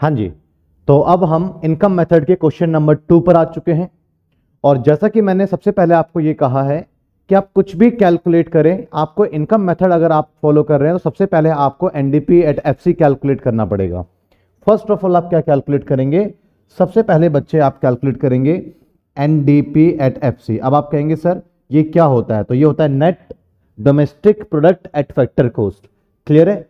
हाँ जी तो अब हम इनकम मेथड के क्वेश्चन नंबर टू पर आ चुके हैं और जैसा कि मैंने सबसे पहले आपको ये कहा है कि आप कुछ भी कैलकुलेट करें आपको इनकम मेथड अगर आप फॉलो कर रहे हैं तो सबसे पहले आपको एनडीपी एट एफसी कैलकुलेट करना पड़ेगा फर्स्ट ऑफ ऑल आप क्या कैलकुलेट करेंगे सबसे पहले बच्चे आप कैलकुलेट करेंगे N D P at F C अब आप कहेंगे सर ये क्या होता है तो ये होता है net domestic product at factor cost clear है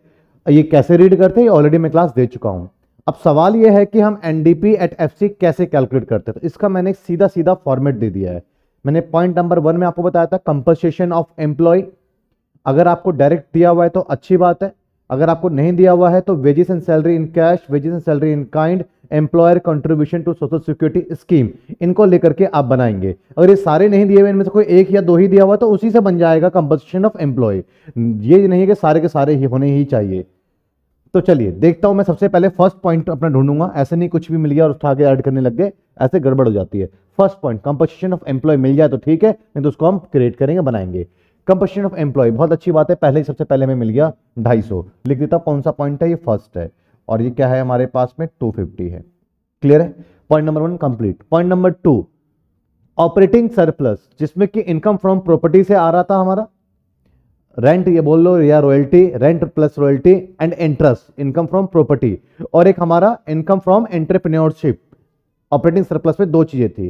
ये कैसे रीड करते हैं ऑलरेडी मैं क्लास दे चुका हूँ अब सवाल यह है कि हम N D P at F C कैसे कैलकुलेट करते हैं तो इसका मैंने सीधा सीधा फॉर्मेट दे दिया है मैंने पॉइंट नंबर वन में आपको बताया था कंपनसेशन ऑफ एम्प्लॉय अगर आपको डायरेक्ट दिया हुआ है तो अच्छी बात है अगर आपको नहीं दिया हुआ है तो wages and salary in cash wages and salary in kind employer contribution to social security scheme इनको लेकर के आप बनाएंगे अगर ये सारे नहीं दिए हुए इनमें से कोई एक या दो ही दिया हुआ तो उसी से बन जाएगा कंपनसेशन ऑफ एम्प्लॉय ये नहीं है कि सारे के सारे ही होने ही चाहिए तो चलिए देखता हूं मैं सबसे पहले फर्स्ट पॉइंट अपना ढूंढूंगा ऐसे नहीं कुछ भी मिल गया और उसको आगे ऐड करने लग गए ऐसे गड़बड़ हो जाती है first point composition of employ मिल जाए तो ठीक है नहीं तो उसको हम क्रिएट करेंगे बनाएंगे कंपोजिशन ऑफ एम्प्लॉय बहुत अच्छी बात है पहले ही सबसे पहले हमें मिल गया ढाई लिख देता हूं कौन सा पॉइंट है ये फर्स्ट है और ये क्या है हमारे पास में टू है क्लियर है point number one complete point number two operating surplus जिसमें कि इनकम फ्रॉम प्रॉपर्टी से आ रहा था हमारा रेंट ये बोल लो या royalty rent plus royalty and interest income from property और एक हमारा income from entrepreneurship operating surplus में दो चीज़ें थी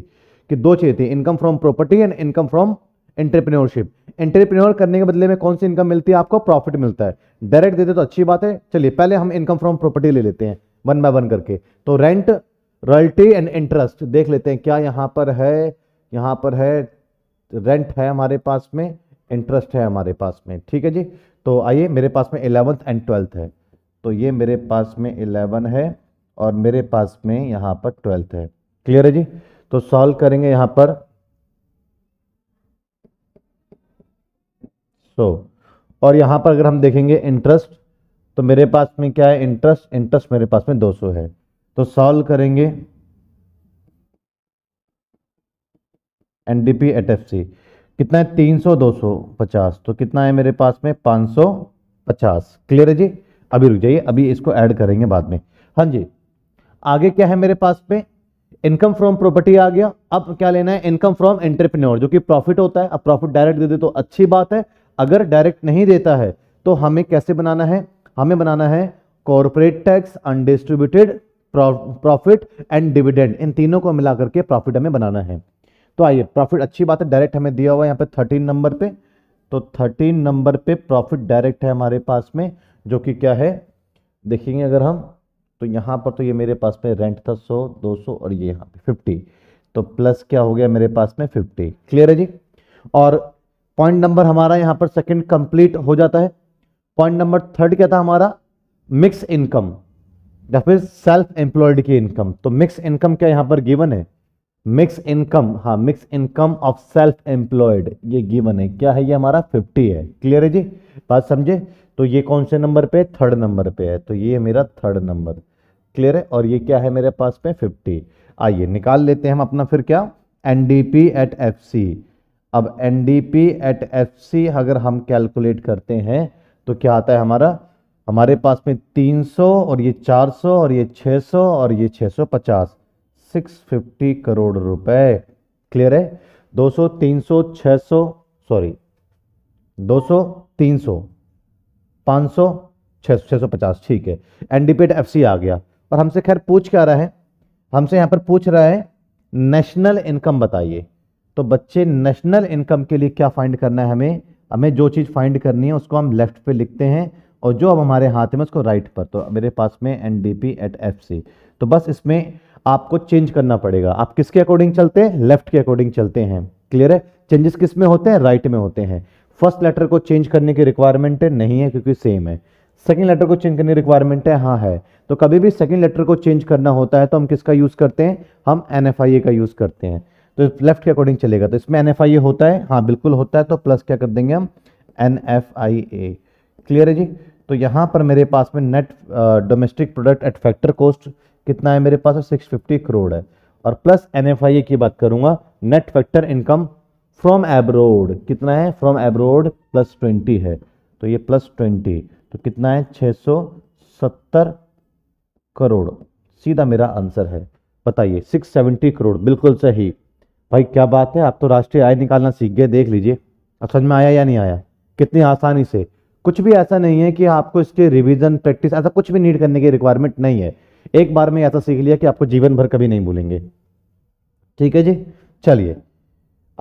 कि दो चीज़ें थी income from property and income from entrepreneurship entrepreneur करने के बदले में कौन सी इनकम मिलती है आपको प्रॉफिट मिलता है डायरेक्ट देते तो अच्छी बात है चलिए पहले हम इनकम फ्रॉम प्रॉपर्टी ले लेते हैं वन बाय वन करके तो रेंट रॉयल्टी एंड इंटरेस्ट देख लेते हैं क्या यहां पर है यहाँ पर है रेंट है हमारे पास में इंटरेस्ट है हमारे पास में ठीक है जी तो आइए मेरे पास में एलेवंथ एंड ट्वेल्थ है तो ये मेरे पास में एलेवन है और मेरे पास में यहाँ पर ट्वेल्थ है क्लियर है जी तो सॉल्व करेंगे यहाँ पर सो so, और यहाँ पर अगर हम देखेंगे इंटरेस्ट तो मेरे पास में क्या है इंटरेस्ट इंटरेस्ट मेरे पास में 200 है तो सॉल्व करेंगे एनडीपी एट एफ सी कितना है तीन सौ दो सौ पचास तो कितना है मेरे पास में पाँच सौ पचास क्लियर है जी अभी रुक जाइए अभी इसको ऐड करेंगे बाद में हाँ जी आगे क्या है मेरे पास में इनकम फ्रॉम प्रॉपर्टी आ गया अब क्या लेना है इनकम फ्रॉम एंटरप्रेन्योर जो कि प्रॉफिट होता है अब प्रॉफिट डायरेक्ट दे दे तो अच्छी बात है अगर डायरेक्ट नहीं देता है तो हमें कैसे बनाना है हमें बनाना है corporate tax undistributed profit and dividend इन तीनों को मिला करके प्रॉफिट हमें बनाना है तो आइए प्रॉफिट अच्छी बात है डायरेक्ट हमें दिया हुआ है यहाँ पे थर्टीन नंबर पे तो थर्टीन नंबर पे प्रॉफिट डायरेक्ट है हमारे पास में जो कि क्या है देखेंगे अगर हम तो यहाँ पर तो ये मेरे पास में रेंट था सौ दो सौ और ये यहाँ पे फिफ्टी तो प्लस क्या हो गया मेरे पास में फिफ्टी क्लियर है जी और पॉइंट नंबर हमारा यहाँ पर सेकेंड कंप्लीट हो जाता है पॉइंट नंबर थर्ड क्या था हमारा मिक्स इनकम या फिर सेल्फ एम्प्लॉयड की इनकम तो मिक्स इनकम क्या यहाँ पर गिवन है मिक्स इनकम हाँ mix income of self employed ये गिवन है क्या है ये हमारा 50 है क्लियर है जी बात समझे तो ये कौन से नंबर पे थर्ड नंबर पे है तो ये मेरा थर्ड नंबर क्लियर है और ये क्या है मेरे पास पे 50 आइए निकाल लेते हैं हम अपना फिर क्या एन एट एफ अब एन एट एफ अगर हम कैलकुलेट करते हैं तो क्या आता है हमारा हमारे पास में 300 और ये 400 और ये 600 और ये 650 650 करोड़ रुपए क्लियर है 200 300 600 सॉरी 200 300 500 600 पचास ठीक है एफ एफसी आ गया और हमसे खैर पूछ क्या रहा है हमसे यहाँ पर पूछ रहा है नेशनल इनकम बताइए तो बच्चे नेशनल इनकम के लिए क्या फाइंड करना है हमें हमें जो चीज़ फाइंड करनी है उसको हम लेफ्ट पे लिखते हैं और जो अब हमारे हाथ में उसको राइट पर तो मेरे पास में एनडीपी एट एफ सी तो बस इसमें आपको चेंज करना पड़ेगा आप किसके अकॉर्डिंग चलते हैं लेफ्ट के अकॉर्डिंग चलते हैं क्लियर है चेंजेस किस में होते हैं राइट right में होते हैं फर्स्ट लेटर को चेंज करने की रिक्वायरमेंट है नहीं है क्योंकि सेम है सेकेंड लेटर को चेंज करने की रिक्वायरमेंट है हाँ है तो कभी भी सेकेंड लेटर को चेंज करना होता है तो हम किसका यूज़ करते हैं हम एन का यूज़ करते हैं तो लेफ्ट के अकॉर्डिंग चलेगा तो इसमें एन होता है हाँ बिल्कुल होता है तो प्लस क्या कर देंगे हम एन क्लियर है जी तो यहाँ पर मेरे पास में net domestic product at factor cost कितना है मेरे पास सिक्स फिफ्टी करोड़ है और प्लस एन एफ आई की बात करूंगा net factor income from abroad कितना है फ्रॉम एब्रोड प्लस ट्वेंटी है तो ये प्लस ट्वेंटी तो कितना है छः सौ सत्तर करोड़ सीधा मेरा आंसर है बताइए सिक्स सेवेंटी करोड़ बिल्कुल सही भाई क्या बात है आप तो राष्ट्रीय आय निकालना सीख गए देख लीजिए अब समझ में आया या नहीं आया कितनी आसानी से कुछ भी ऐसा नहीं है कि आपको इसके रिवीजन प्रैक्टिस ऐसा कुछ भी नीड करने की रिक्वायरमेंट नहीं है एक बार में ऐसा सीख लिया कि आपको जीवन भर कभी नहीं भूलेंगे ठीक है जी चलिए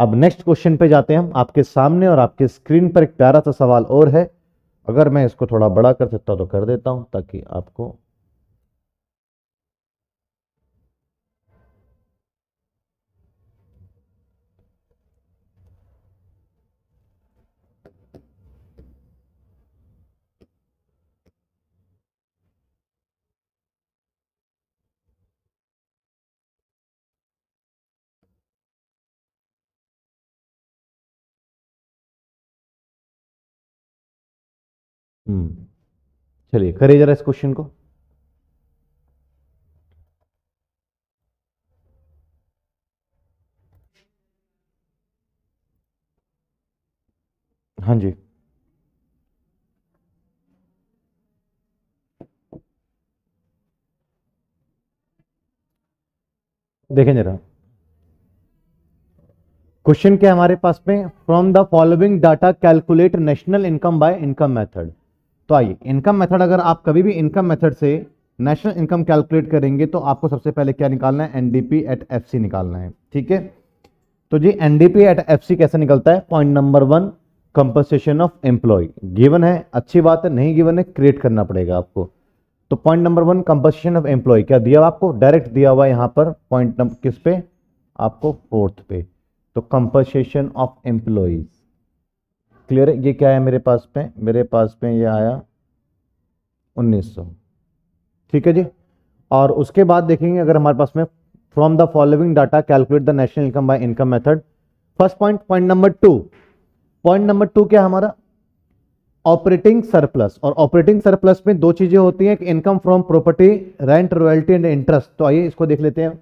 अब नेक्स्ट क्वेश्चन पे जाते हैं हम आपके सामने और आपके स्क्रीन पर एक प्यारा सा सवाल और है अगर मैं इसको थोड़ा बड़ा कर सकता तो कर देता हूं ताकि आपको हम्म। चलिए करिए जरा इस क्वेश्चन को हाँ जी देखें जरा क्वेश्चन क्या हमारे पास में from the following data calculate national income by income method तो आइए इनकम मेथड अगर आप कभी भी इनकम मेथड से नेशनल इनकम कैलकुलेट करेंगे तो आपको सबसे पहले क्या निकालना है एनडीपी एट एफ निकालना है ठीक है तो जी एनडीपी एट एफ कैसे निकलता है point number one compensation of employ given है अच्छी बात है नहीं गिवन है क्रिएट करना पड़ेगा आपको तो point number one compensation of employ क्या दिया हुआ आपको डायरेक्ट दिया हुआ यहां पर पॉइंट नंबर किस पे आपको फोर्थ पे तो कंपनसेशन ऑफ एम्प्लॉयज क्लियर है ये क्या है मेरे पास पे मेरे पास पे ये आया 1900 ठीक है जी और उसके बाद देखेंगे अगर हमारे पास में from the following data calculate the national income by income method first point point number two point number two क्या हमारा ऑपरेटिंग सरप्लस और ऑपरेटिंग सरप्लस में दो चीजें होती हैं income from property rent royalty and interest तो आइए इसको देख लेते हैं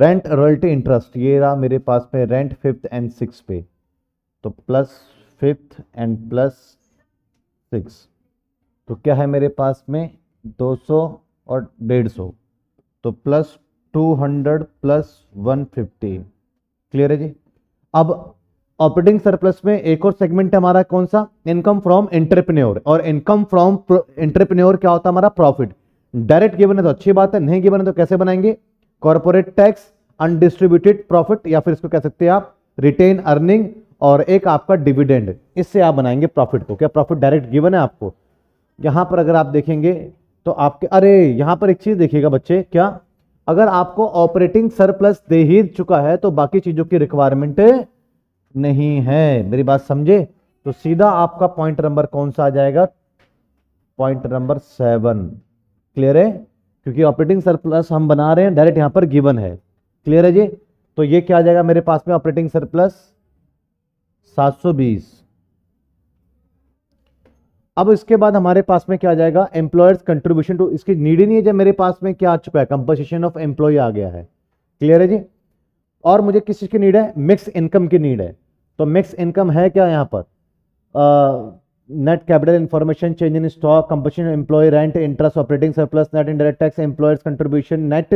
रेंट रॉयल्टी इंटरेस्ट ये रहा मेरे पास में रेंट फिफ्थ एंड सिक्स पे तो plus fifth and plus six तो क्या है मेरे पास में 200 और 150 तो प्लस 200 प्लस 150 क्लियर है जी अब ऑपरेटिंग सरप्लस में एक और सेगमेंट है हमारा कौन सा इनकम फ्रॉम एंटरप्रेन्योर और इनकम फ्रॉम एंटरप्रेन्योर क्या होता है हमारा प्रॉफिट डायरेक्ट गिवन है तो अच्छी बात है नहीं गिवन है तो कैसे बनाएंगे कॉर्पोरेट टैक्स अनडिस्ट्रीब्यूटेड प्रॉफिट या फिर इसको कह सकते हैं आप रिटेन अर्निंग और एक आपका डिविडेंड इससे आप बनाएंगे प्रॉफिट को क्या प्रॉफिट डायरेक्ट गिवन है आपको यहाँ पर अगर आप देखेंगे तो आपके अरे यहाँ पर एक चीज़ देखिएगा बच्चे क्या अगर आपको ऑपरेटिंग सरप्लस दे ही चुका है तो बाकी चीज़ों की रिक्वायरमेंट नहीं है मेरी बात समझे तो सीधा आपका पॉइंट नंबर कौन सा आ जाएगा पॉइंट नंबर सेवन क्लियर है क्योंकि ऑपरेटिंग सरप्लस हम बना रहे हैं डायरेक्ट यहाँ पर गिवन है क्लियर है जी तो ये क्या आ जाएगा मेरे पास में ऑपरेटिंग सरप्लस 720 अब इसके बाद हमारे पास में क्या आ जाएगा एम्प्लॉयर्स कंट्रीब्यूशन टू इसकी नीड ही नहीं है जब मेरे पास में क्या आ चुका है कंपोजिशन ऑफ एम्प्लॉय आ गया है क्लियर है जी और मुझे किस चीज़ की नीड है मिक्स इनकम की नीड है तो मिक्स इनकम है क्या यहां पर net capital information change in stock compensation employ rent interest operating surplus net indirect tax employers contribution net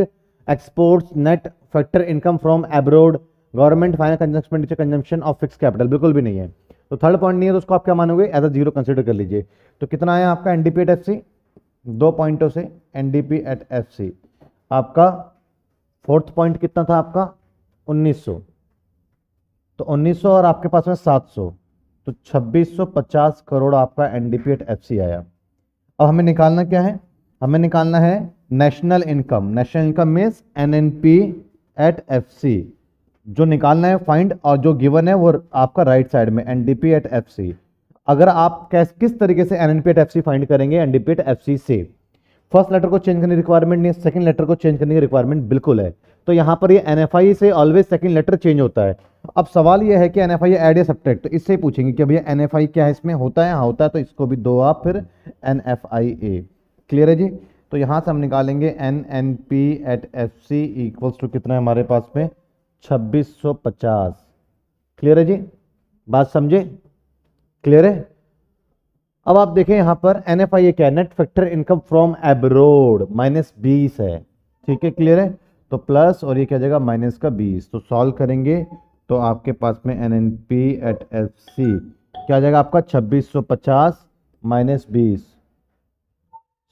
exports net factor income from abroad government final expenditure consumption of fix capital बिल्कुल भी नहीं है तो third point नहीं है तो उसको आप क्या मानोगे एज अ जीरो कंसिडर कर लीजिए तो कितना आया आपका पी एट सी दो पॉइंटों से एनडीपी एट सी आपका फोर्थ पॉइंट कितना था आपका 1900 तो 1900 और आपके पास में 700 तो 2650 करोड़ आपका एनडीपी एट सी आया अब हमें निकालना क्या है हमें निकालना है national income national income means N N P at C जो निकालना है फाइंड और जो गिवन है वो आपका राइट साइड में एनडीपी एट एफ सी अगर आप कैस किस तरीके से N N P at F C find करेंगे N D P at F C से फर्स्ट लेटर को चेंज करने की रिक्वायरमेंट नहीं है सेकंड लेटर को चेंज करने की रिक्वायरमेंट बिल्कुल है तो यहाँ पर ये एन एफ आई से ऑलवेज सेकंड लेटर चेंज होता है अब सवाल ये है कि एन एफ आई एड या सब्ट्रैक्ट तो इससे पूछेंगे कि भैया एन एफ आई क्या है इसमें होता है हाँ होता है तो इसको भी दो आप फिर N F I A clear है जी तो यहाँ से हम निकालेंगे N N P at F C equals to कितना है हमारे पास में 2650 क्लियर है जी बात समझे क्लियर है अब आप देखें यहां पर एन एफ आई क्या net factor income from abroad minus बीस है ठीक है क्लियर है तो प्लस और ये क्या जाएगा माइनस का बीस तो सॉल्व करेंगे तो आपके पास में N N P at F C क्या जाएगा आपका छब्बीस सौ पचास माइनस बीस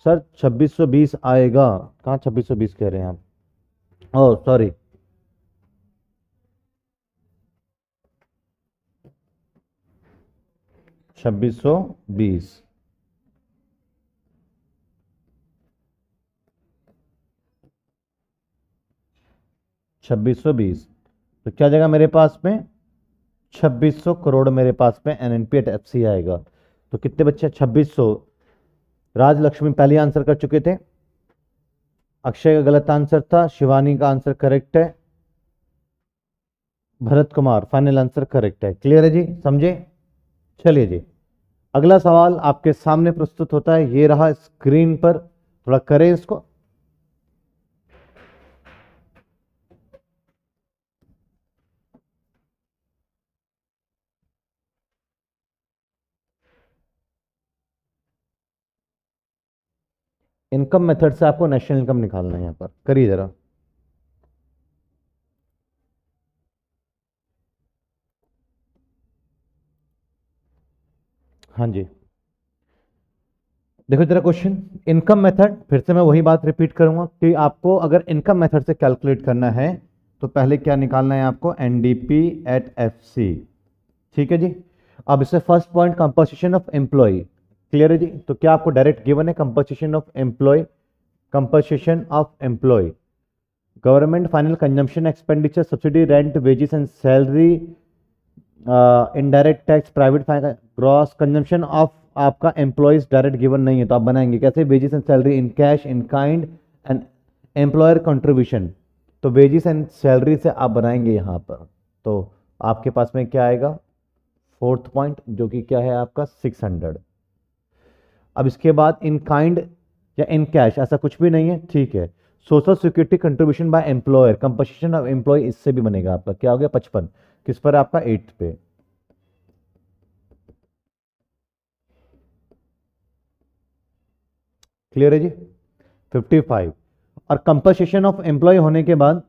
सर 2620 आएगा कहाँ 2620 कह रहे हैं आप ओ oh, सॉरी छब्बीस 2620 तो क्या जाएगा मेरे पास में 2600 करोड़ मेरे पास में N N P F C आएगा तो कितने बच्चे 2600 राजलक्ष्मी पहले आंसर कर चुके थे अक्षय का गलत आंसर था शिवानी का आंसर करेक्ट है Bharat Kumar final answer correct है क्लियर है जी समझे चलिए जी अगला सवाल आपके सामने प्रस्तुत होता है ये रहा स्क्रीन पर थोड़ा करें इसको इनकम मेथड से आपको नेशनल इनकम निकालना है यहां पर करिए जरा हाँ जी देखो जरा क्वेश्चन इनकम मेथड फिर से मैं वही बात रिपीट करूंगा कि आपको अगर इनकम मेथड से कैलकुलेट करना है तो पहले क्या निकालना है आपको एन एट एफ सी ठीक है जी अब इससे first point composition of employ clear है जी तो क्या आपको डायरेक्ट गिवन है composition of employ composition of employ government final consumption expenditure subsidy rent wages and salary indirect tax private gross consumption of आपका एम्प्लॉयज़ डायरेक्ट गिवन नहीं है तो आप बनाएंगे कैसे wages and salary in cash in kind and employer contribution तो wages and salary से आप बनाएंगे यहाँ पर तो आपके पास में क्या आएगा फोर्थ पॉइंट जो कि क्या है आपका सिक्स हंड्रेड अब इसके बाद इन काइंड या इन कैश ऐसा कुछ भी नहीं है ठीक है social security contribution by employer composition of employ इससे भी बनेगा आपका क्या हो गया पचपन किस पर आपका एट पे क्लियर है जी 55 और कंपनसेशन ऑफ एम्प्लॉय होने के बाद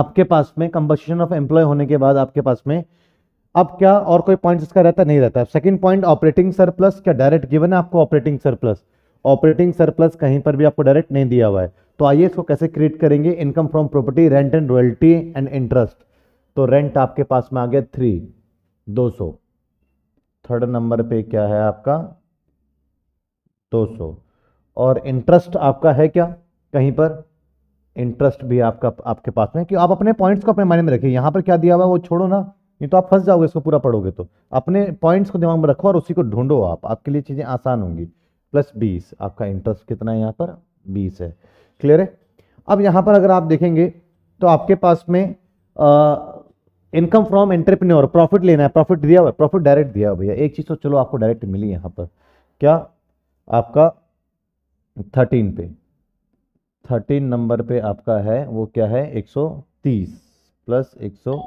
आपके पास में कंपनसेशन ऑफ एम्प्लॉय होने के बाद आपके पास में अब क्या और कोई पॉइंट इसका रहता नहीं रहता सेकंड पॉइंट ऑपरेटिंग सरप्लस क्या डायरेक्ट गिवन है आपको ऑपरेटिंग सरप्लस ऑपरेटिंग सरप्लस कहीं पर भी आपको डायरेक्ट नहीं दिया हुआ है तो आइए इसको कैसे क्रिएट करेंगे income from property rent and royalty and interest तो रेंट आपके पास में आ गया थ्री दो सौ थर्ड नंबर पे क्या है आपका दो सौ और इंटरेस्ट आपका है क्या कहीं पर इंटरेस्ट भी आपका आपके पास में कि आप अपने पॉइंट्स को अपने माइंड में रखिए यहां पर क्या दिया हुआ वो छोड़ो ना नहीं तो आप फंस जाओगे इसको पूरा पढ़ोगे तो अपने पॉइंट्स को दिमाग में रखो और उसी को ढूंढो आप आपके लिए चीज़ें आसान होंगी प्लस बीस आपका इंटरेस्ट कितना है यहाँ पर बीस है क्लियर है अब यहां पर अगर आप देखेंगे तो आपके पास में इनकम फ्रॉम एंटरप्रेन्योर प्रॉफिट लेना है प्रॉफिट दिया हुआ प्रॉफिट डायरेक्ट दिया हुआ भैया एक चीज़ तो चलो आपको डायरेक्ट मिली यहाँ पर क्या आपका थर्टीन पे थर्टीन नंबर पे आपका है वो क्या है एक सौ तीस प्लस एक सौ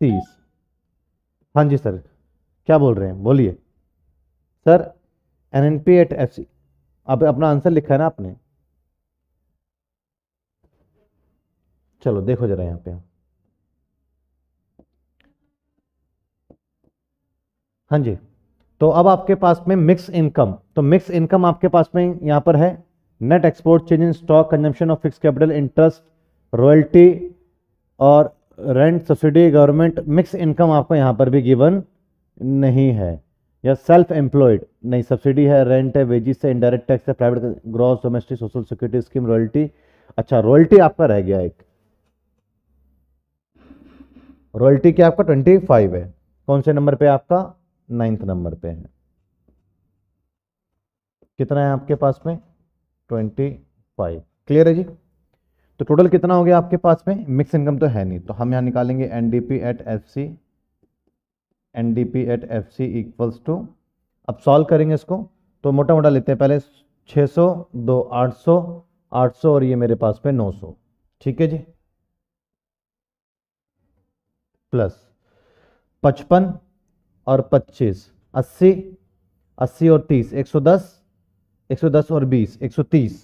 तीस हाँ जी सर क्या बोल रहे हैं बोलिए sir N N P at F C अब अपना आंसर लिखा है ना आपने चलो देखो जरा यहाँ पे हाँ जी तो अब आपके पास में मिक्स इनकम तो मिक्स इनकम आपके पास में यहाँ पर है net export change in stock consumption of fix capital interest royalty और rent subsidy government mix income आपको यहाँ पर भी गिवन नहीं है या सेल्फ एम्प्लॉयड नहीं सब्सिडी है रेंट है वेजिस है इंडायरेक्ट टैक्स है private gross domestic social security scheme royalty अच्छा रॉयल्टी आपका रह गया एक रॉयल्टी क्या आपका ट्वेंटी फाइव है कौन से नंबर पे आपका नाइन्थ नंबर पे है कितना है आपके पास में ट्वेंटी फाइव क्लियर है जी तो टोटल कितना हो गया आपके पास में मिक्स इनकम तो है नहीं तो हम यहाँ निकालेंगे N D P at F C N D P at F C equals to अब सॉल्व करेंगे इसको तो मोटा मोटा लेते हैं पहले 600 दो 800 800 और ये मेरे पास पे 900 ठीक है जी प्लस पचपन और 25 अस्सी अस्सी और तीस एक सौ दस एक सौ दस और बीस एक सौ तीस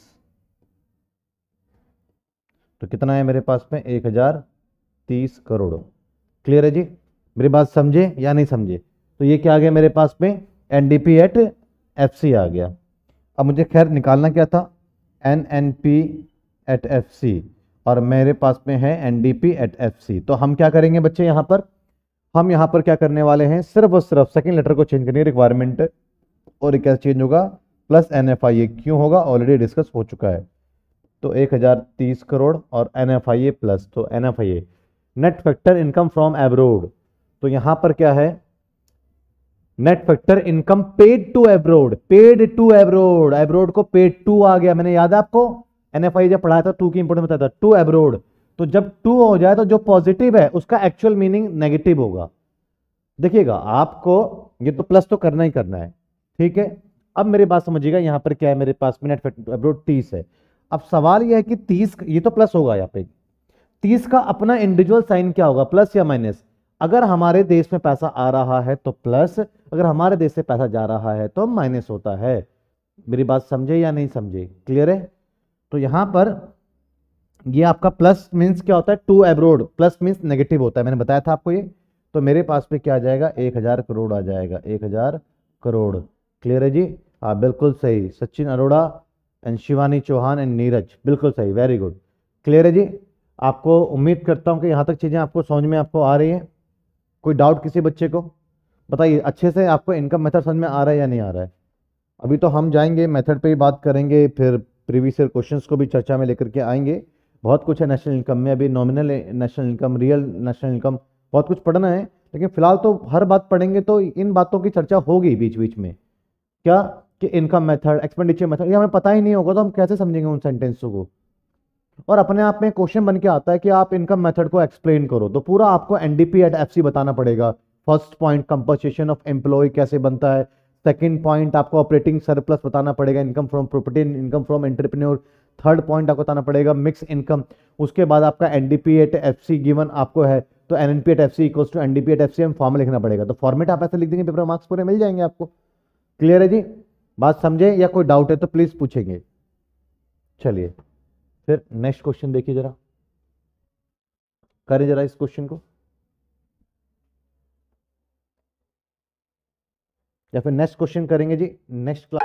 तो कितना है मेरे पास में एक हजार तीस करोड़ क्लियर है जी मेरी बात समझे या नहीं समझे तो ये क्या आ गया मेरे पास में एनडीपी एट एफ आ गया अब मुझे खैर निकालना क्या था N N P at F और मेरे पास में है N D P at F तो हम क्या करेंगे बच्चे यहाँ पर हम यहाँ पर क्या करने वाले हैं सिर्फ और सिर्फ सेकेंड लेटर को चेंज करेंगे रिक्वायरमेंट और क्या चेंज होगा plus N F I A क्यों होगा ऑलरेडी डिस्कस हो चुका है तो एक हज़ार तीस करोड़ और N F I A plus तो N F I A net factor income from abroad तो यहां पर क्या है net factor income paid to abroad paid to abroad abroad को पेड टू आ गया मैंने याद है आपको एन एफ आई जब पढ़ाया था टू की इंपोर्टेंट बताया था टू एब्रोड तो जब टू हो जाए तो जो पॉजिटिव है उसका एक्चुअल मीनिंग नेगेटिव होगा देखिएगा आपको ये तो प्लस तो करना ही करना है ठीक है अब मेरी बात समझिएगा यहां पर क्या है मेरे पास मिनट अब्रोड तीस है अब सवाल यह है कि तीस ये तो प्लस होगा यहाँ पे तीस का अपना इंडिविजुअल साइन क्या होगा प्लस या माइनस अगर हमारे देश में पैसा आ रहा है तो प्लस अगर हमारे देश से पैसा जा रहा है तो माइनस होता है मेरी बात समझे या नहीं समझे क्लियर है तो यहां पर ये आपका प्लस मीन्स क्या होता है to abroad plus means negative होता है मैंने बताया था आपको ये तो मेरे पास पे क्या आ जाएगा एक हज़ार करोड़ आ जाएगा एक हज़ार करोड़ क्लियर है जी हाँ बिल्कुल सही सचिन अरोड़ा एंड शिवानी चौहान एंड नीरज बिल्कुल सही वेरी गुड क्लियर है जी आपको उम्मीद करता हूँ कि यहाँ तक चीज़ें आपको समझ में आपको आ रही है कोई डाउट किसी बच्चे को बताइए अच्छे से आपको इनकम मेथड समझ में आ रहा है या नहीं आ रहा है अभी तो हम जाएंगे मेथड पे ही बात करेंगे फिर प्रीवियस ईयर क्वेश्चंस को भी चर्चा में लेकर के आएंगे बहुत कुछ है नेशनल इनकम में अभी nominal national income real national income बहुत कुछ पढ़ना है लेकिन फिलहाल तो हर बात पढ़ेंगे तो इन बातों की चर्चा होगी बीच बीच में क्या कि इनकम मेथड एक्सपेंडिचर मेथड ये हमें पता ही नहीं होगा तो हम कैसे समझेंगे उन सेंटेंसों को और अपने आप में क्वेश्चन बन के आता है कि आप इनकम मेथड को एक्सप्लेन करो तो पूरा आपको एनडीपी एट एफ बताना पड़ेगा first point compensation of employ कैसे बनता है सेकेंड पॉइंट आपको ऑपरेटिंग सरप्लस बताना पड़ेगा income from property income from entrepreneur third point आपको बताना पड़ेगा मिक्स इनकम उसके बाद आपका एनडीपी एट एफ गिवन आपको है तो N NP at F C equals to NDP at F C form लिखना पड़ेगा तो फॉर्मेट आप ऐसे लिख देंगे पेपर मार्क्स पूरे मिल जाएंगे आपको क्लियर है जी बात समझे या कोई डाउट है तो प्लीज पूछेंगे चलिए फिर नेक्स्ट क्वेश्चन देखिए जरा करें जरा इस क्वेश्चन को या फिर नेक्स्ट क्वेश्चन करेंगे जी नेक्स्ट क्लास